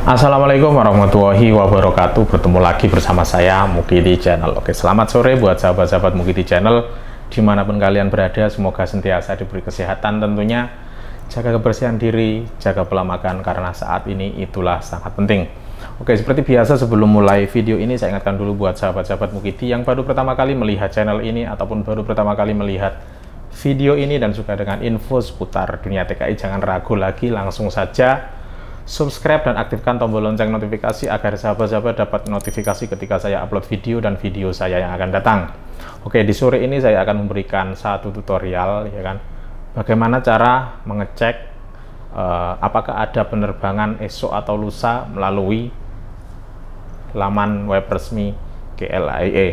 Assalamualaikum warahmatullahi wabarakatuh Bertemu lagi bersama saya Mukidi Channel Oke selamat sore buat sahabat-sahabat Mukidi Channel Dimanapun kalian berada semoga sentiasa diberi kesehatan tentunya Jaga kebersihan diri, jaga pola makan Karena saat ini itulah sangat penting Oke seperti biasa sebelum mulai video ini Saya ingatkan dulu buat sahabat-sahabat Mukidi Yang baru pertama kali melihat channel ini Ataupun baru pertama kali melihat video ini Dan suka dengan info seputar dunia TKI Jangan ragu lagi langsung saja subscribe dan aktifkan tombol lonceng notifikasi agar sahabat-sahabat dapat notifikasi ketika saya upload video dan video saya yang akan datang. Oke, di sore ini saya akan memberikan satu tutorial ya kan. Bagaimana cara mengecek uh, apakah ada penerbangan esok atau lusa melalui laman web resmi KLIA. E.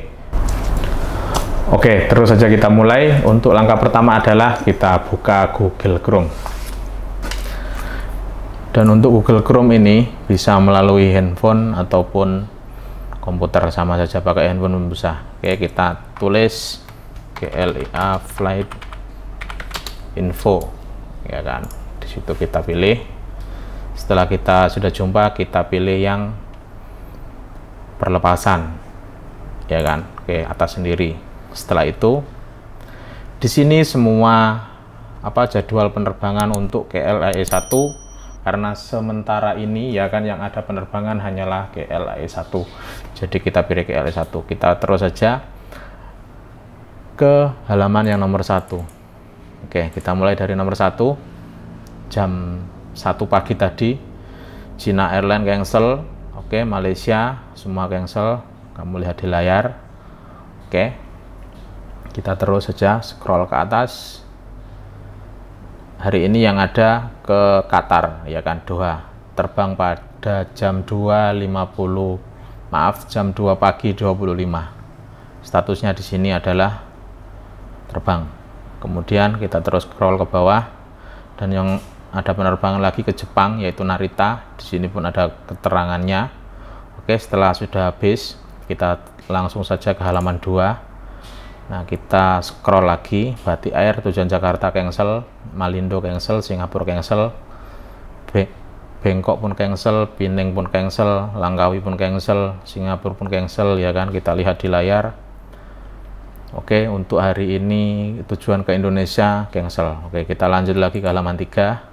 Oke, terus saja kita mulai. Untuk langkah pertama adalah kita buka Google Chrome dan untuk Google Chrome ini bisa melalui handphone ataupun komputer sama saja pakai handphone pun bisa oke kita tulis GLIA flight info ya kan disitu kita pilih setelah kita sudah jumpa kita pilih yang perlepasan ya kan Oke atas sendiri setelah itu di sini semua apa jadwal penerbangan untuk KLIA 1 karena sementara ini ya kan yang ada penerbangan hanyalah KLIA 1 jadi kita pilih KLIA 1 kita terus saja ke halaman yang nomor satu Oke kita mulai dari nomor satu jam 1 pagi tadi Cina Airline cancel Oke Malaysia semua cancel kamu lihat di layar Oke kita terus saja scroll ke atas hari ini yang ada ke Qatar ya kan Doha terbang pada jam 2.50 maaf jam 2 pagi 25 statusnya di sini adalah terbang kemudian kita terus scroll ke bawah dan yang ada penerbangan lagi ke Jepang yaitu Narita di sini pun ada keterangannya Oke setelah sudah habis kita langsung saja ke halaman 2 Nah, kita scroll lagi, Batik Air tujuan Jakarta cancel, Malindo cancel, Singapura cancel, Be Bengkok pun cancel, pining pun cancel, Langkawi pun cancel, Singapura pun cancel ya kan. Kita lihat di layar. Oke, untuk hari ini tujuan ke Indonesia cancel. Oke, kita lanjut lagi ke halaman 3.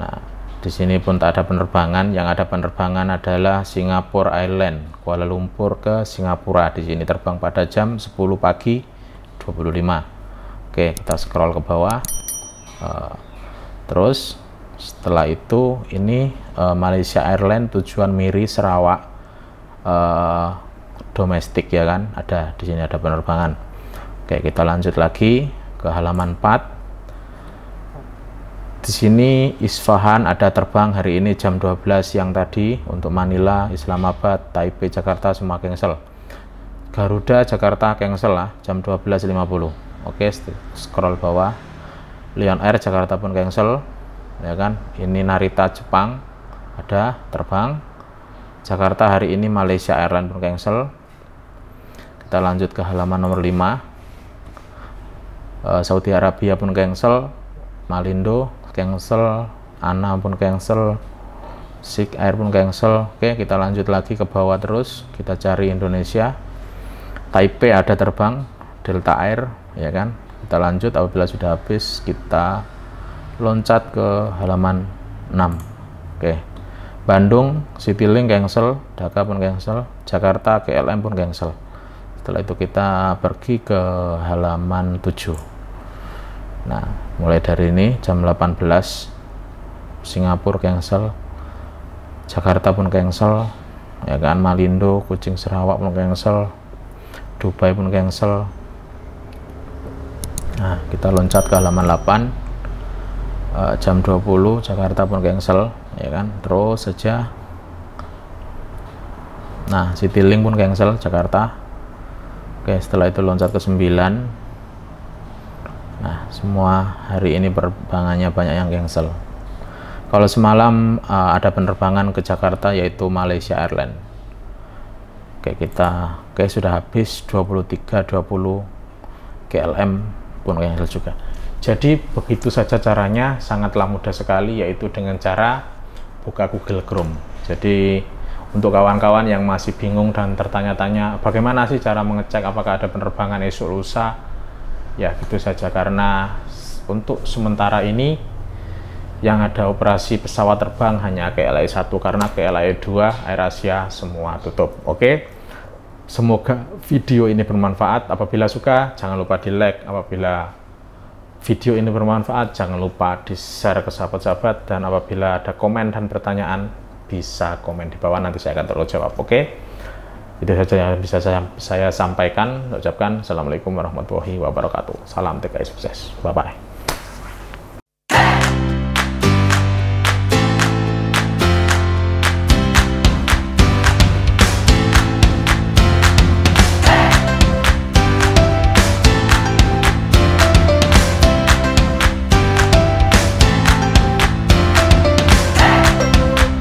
Nah, di sini pun tak ada penerbangan, yang ada penerbangan adalah Singapore Island Kuala Lumpur ke Singapura. Di sini terbang pada jam 10 pagi 25. Oke, kita scroll ke bawah. Eh, terus setelah itu ini eh, Malaysia Airlines tujuan Miri Sarawak eh, domestik ya kan. Ada di sini ada penerbangan. Oke, kita lanjut lagi ke halaman 4 di sini Isfahan ada terbang hari ini jam 12 siang tadi untuk Manila, Islamabad, Taipei, Jakarta semua cancel. Garuda Jakarta cancel lah jam 12.50. Oke, scroll bawah. Lion Air Jakarta pun cancel, ya kan? Ini Narita Jepang ada terbang. Jakarta hari ini Malaysia Airlines pun cancel. Kita lanjut ke halaman nomor 5. Eh, Saudi Arabia pun cancel, Malindo cancel Ana pun cancel Sig Air pun cancel oke kita lanjut lagi ke bawah terus kita cari Indonesia Taipei ada terbang Delta Air ya kan kita lanjut apabila sudah habis kita loncat ke halaman 6 oke Bandung Citylink cancel Dhaka pun cancel Jakarta KLM pun cancel setelah itu kita pergi ke halaman 7 Nah, mulai dari ini jam 18 Singapura cancel, Jakarta pun cancel, ya kan Malindo, Kucing Serawak pun cancel, Dubai pun cancel. Nah, kita loncat ke halaman 8 e, eh, jam 20 Jakarta pun cancel ya kan terus saja nah Citylink pun cancel Jakarta oke setelah itu loncat ke 9 Nah, semua hari ini penerbangannya banyak yang cancel. Kalau semalam uh, ada penerbangan ke Jakarta yaitu Malaysia Airlines. Oke, kita oke sudah habis 23 20 KLM pun cancel juga. Jadi begitu saja caranya sangatlah mudah sekali yaitu dengan cara buka Google Chrome. Jadi untuk kawan-kawan yang masih bingung dan tertanya-tanya bagaimana sih cara mengecek apakah ada penerbangan esok lusa ya gitu saja karena untuk sementara ini yang ada operasi pesawat terbang hanya KLIA 1 karena KLIA 2 Air Asia semua tutup oke semoga video ini bermanfaat apabila suka jangan lupa di like apabila video ini bermanfaat jangan lupa di share ke sahabat-sahabat dan apabila ada komen dan pertanyaan bisa komen di bawah nanti saya akan terus jawab oke okay? Itu saja yang bisa saya, saya sampaikan. Saya ucapkan Assalamualaikum warahmatullahi wabarakatuh. Salam TKI sukses. Bye-bye.